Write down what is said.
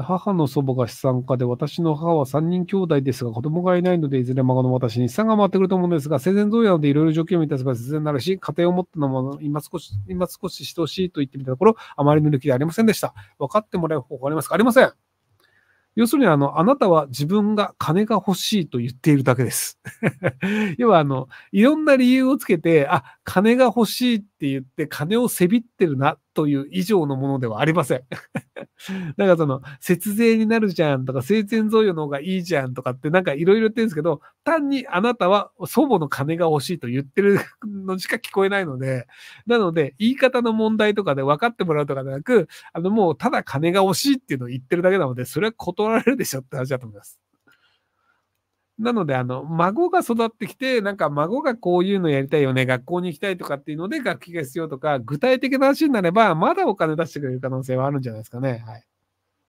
母の祖母が資産家で、私の母は3人兄弟ですが、子供がいないので、いずれ孫の私に資産が回ってくると思うんですが、生前贈与なのでいろいろ条件を満たせば自然になるし、家庭を持ったのも今少し、今少ししてほしいと言ってみたところ、あまりの抜きでありませんでした。分かってもらえる方法ありますかありません。要するに、あの、あなたは自分が金が欲しいと言っているだけです 要は、あの、いろんな理由をつけて、あ、金が欲しいって言って、金をせびってるなという以上のものではありません なんかその、節税になるじゃんとか、生前贈与の方がいいじゃんとかってなんかいろいろ言ってるんですけど、単にあなたは祖母の金が欲しいと言ってるのしか聞こえないので、なので、言い方の問題とかで分かってもらうとかでなく、あの、もうただ金が欲しいっていうのを言ってるだけなので、それは断られるでしょって話だと思います。なので、あの、孫が育ってきて、なんか孫がこういうのやりたいよね、学校に行きたいとかっていうので、楽器が必要とか、具体的な話になれば、まだお金出してくれる可能性はあるんじゃないですかね。はい。